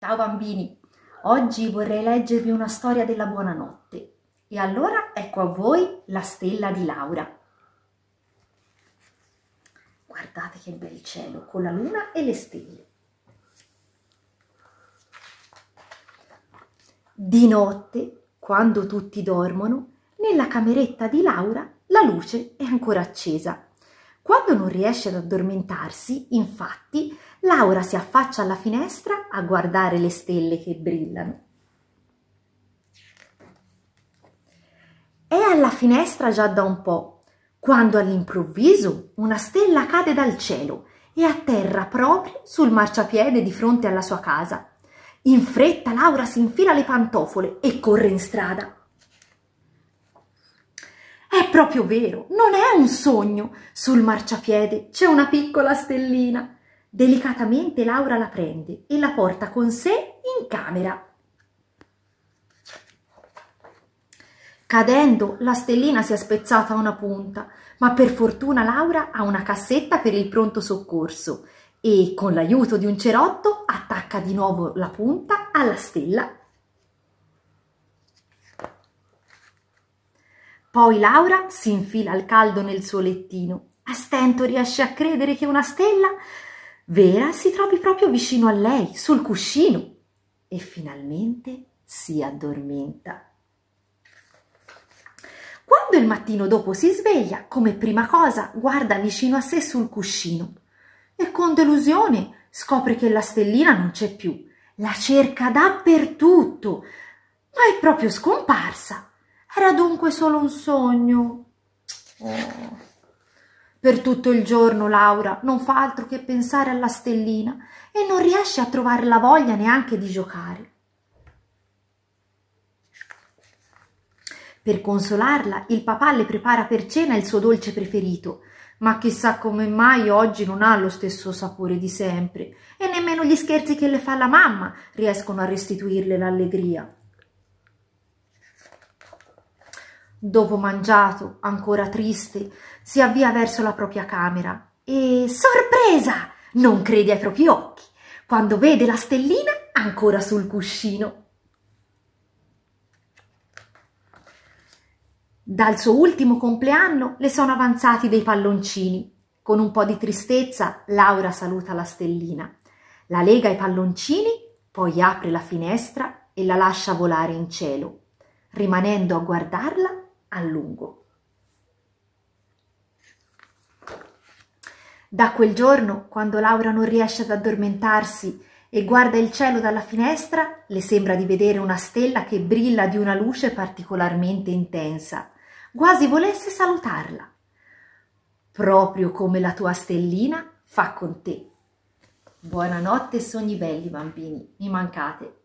Ciao bambini, oggi vorrei leggervi una storia della buonanotte. E allora ecco a voi la stella di Laura. Guardate che bel cielo con la luna e le stelle. Di notte, quando tutti dormono, nella cameretta di Laura la luce è ancora accesa. Quando non riesce ad addormentarsi, infatti, Laura si affaccia alla finestra a guardare le stelle che brillano. È alla finestra già da un po', quando all'improvviso una stella cade dal cielo e atterra proprio sul marciapiede di fronte alla sua casa. In fretta Laura si infila le pantofole e corre in strada. È proprio vero, non è un sogno. Sul marciapiede c'è una piccola stellina. Delicatamente Laura la prende e la porta con sé in camera. Cadendo, la stellina si è spezzata a una punta, ma per fortuna Laura ha una cassetta per il pronto soccorso e, con l'aiuto di un cerotto, attacca di nuovo la punta alla stella. Poi Laura si infila al caldo nel suo lettino. A stento riesce a credere che una stella Vera si trovi proprio vicino a lei, sul cuscino, e finalmente si addormenta. Quando il mattino dopo si sveglia, come prima cosa guarda vicino a sé sul cuscino e con delusione scopre che la stellina non c'è più. La cerca dappertutto, ma è proprio scomparsa. Era dunque solo un sogno. Oh. Per tutto il giorno Laura non fa altro che pensare alla stellina e non riesce a trovare la voglia neanche di giocare. Per consolarla, il papà le prepara per cena il suo dolce preferito, ma chissà come mai oggi non ha lo stesso sapore di sempre e nemmeno gli scherzi che le fa la mamma riescono a restituirle l'allegria. Dopo mangiato, ancora triste, si avvia verso la propria camera e, sorpresa, non crede ai propri occhi quando vede la stellina ancora sul cuscino. Dal suo ultimo compleanno le sono avanzati dei palloncini. Con un po' di tristezza Laura saluta la stellina, la lega ai palloncini, poi apre la finestra e la lascia volare in cielo, rimanendo a guardarla a lungo. Da quel giorno, quando Laura non riesce ad addormentarsi e guarda il cielo dalla finestra, le sembra di vedere una stella che brilla di una luce particolarmente intensa, quasi volesse salutarla. Proprio come la tua stellina fa con te. Buonanotte e sogni belli bambini, mi mancate.